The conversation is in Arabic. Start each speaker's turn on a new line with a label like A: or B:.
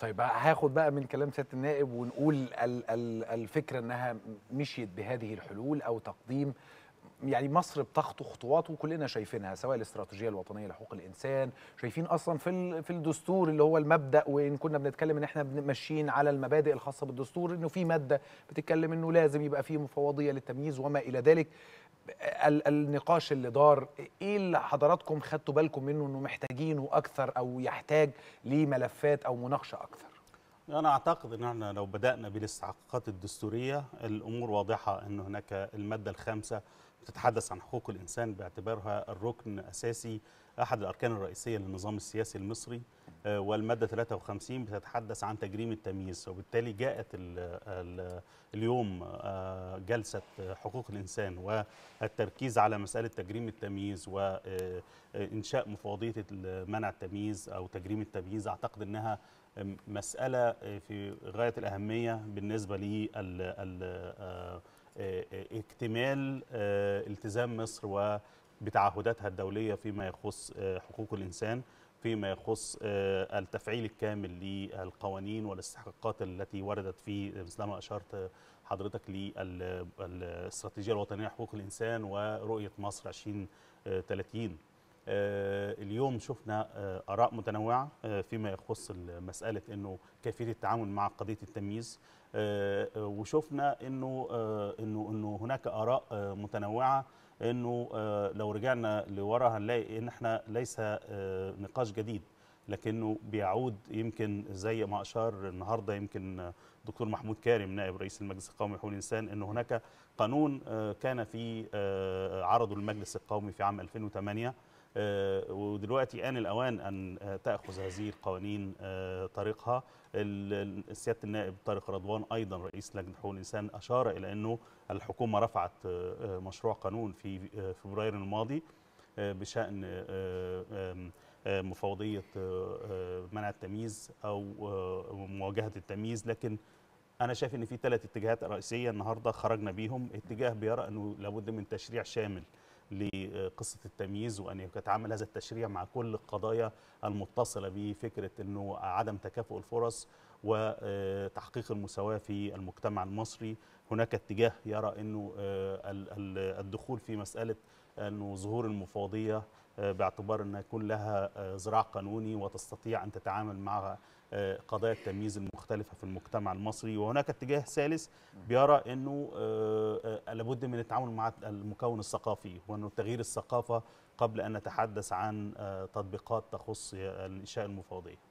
A: طيب هاخد بقى من كلام سياده النائب ونقول الفكره انها مشيت بهذه الحلول او تقديم يعني مصر بتخطو خطوات وكلنا شايفينها سواء الاستراتيجيه الوطنيه لحقوق الانسان شايفين اصلا في في الدستور اللي هو المبدا وان كنا بنتكلم ان احنا ماشيين على المبادئ الخاصه بالدستور انه في ماده بتتكلم انه لازم يبقى في مفوضيه للتمييز وما الى ذلك النقاش اللي دار ايه اللي حضراتكم خدتوا بالكم منه انه محتاجينه اكثر او يحتاج لملفات او مناقشه اكثر
B: أنا أعتقد أن احنا لو بدأنا بالاستحقاقات الدستورية الأمور واضحة أن هناك المادة الخامسة بتتحدث عن حقوق الإنسان باعتبارها الركن الأساسي أحد الأركان الرئيسية للنظام السياسي المصري آه، والمادة 53 بتتحدث عن تجريم التمييز وبالتالي جاءت الـ الـ اليوم آه، جلسة حقوق الإنسان والتركيز على مسألة تجريم التمييز وإنشاء آه، مفوضية منع التمييز أو تجريم التمييز أعتقد أنها مسألة آه، في غاية الأهمية بالنسبة لاكتمال آه، آه، التزام مصر وبتعهداتها الدولية فيما يخص حقوق الإنسان فيما يخص التفعيل الكامل للقوانين والاستحقاقات التي وردت في مثل ما أشرت حضرتك للاستراتيجية الوطنية لحقوق الإنسان ورؤية مصر 2030 آه، اليوم شفنا آه، اراء متنوعه آه، فيما يخص مساله انه كيفيه التعامل مع قضيه التمييز وشفنا انه انه انه هناك اراء متنوعه انه لو رجعنا لورا هنلاقي ان احنا ليس نقاش جديد لكنه بيعود يمكن زي ما اشار النهارده يمكن دكتور محمود كارم نائب رئيس المجلس القومي لحقوق الانسان ان هناك قانون كان في عرضه المجلس القومي في عام 2008 آه، ودلوقتي آن الأوان أن آه، تأخذ هذه القوانين آه، طريقها سيادة النائب طارق رضوان أيضا رئيس لجنة حقوق الإنسان أشار إلى أنه الحكومة رفعت مشروع قانون في فبراير الماضي بشأن مفوضية منع التمييز أو مواجهة التمييز لكن أنا شايف إن في ثلاث اتجاهات رئيسية النهاردة خرجنا بيهم اتجاه بيرى أنه لابد من تشريع شامل لقصه التمييز وان يتعامل هذا التشريع مع كل القضايا المتصله بفكره انه عدم تكافؤ الفرص وتحقيق المساواه في المجتمع المصري هناك اتجاه يرى انه آه، الدخول في مساله انه ظهور المفوضيه آه، باعتبار ان يكون لها ذراع آه، قانوني وتستطيع ان تتعامل مع قضايا التمييز المختلفه في المجتمع المصري وهناك اتجاه ثالث بيرى انه آه، آه، لابد من التعامل مع المكون الثقافي وانه تغيير الثقافه قبل ان نتحدث عن آه، تطبيقات تخص الانشاء المفوضيه